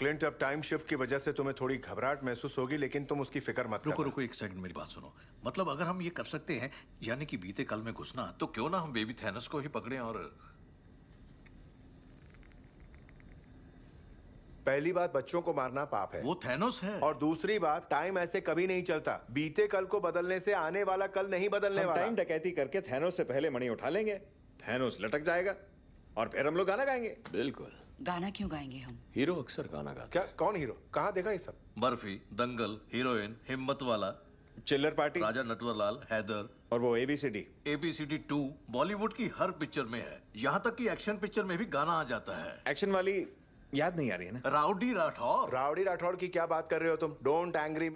Clint अब time shift की वजह से तुम्हें थोड़ी घबराहट महसूस होगी लेकिन तुम उसकी फिक्र मत रुको रुको एक सेकंड मेरी बात सुनो मतलब अगर हम ये कर सकते हैं यानी कि बीते कल में घुसना तो क्यों ना हम बेबी थैनस को ही पकड़े और पहली बात बच्चों को मारना पाप है वो थैनोस है और दूसरी बात टाइम ऐसे कभी नहीं चलता बीते कल को बदलने से आने वाला कल नहीं बदलने वाला टाइम डकैती करके थैनोस से पहले मणि उठा लेंगे थैनोस लटक जाएगा और फिर हम लोग गाना गाएंगे बिल्कुल गाना क्यों गाएंगे हम हीरो अक्सर गाना गाते क्या कौन हीरो कहाँ देखा ये सब बर्फी दंगल हीरोइन हिम्मत वाला चिल्लर पार्टी राजा नटवरलाल हैदर और वो एबीसीडी एबीसीडी टू बॉलीवुड की हर पिक्चर में है यहाँ तक कि एक्शन पिक्चर में भी गाना आ जाता है एक्शन वाली याद नहीं आ रही है ना राउडी राठौर राउडी राठौर की क्या बात कर रहे हो तुम डोंट एंग्री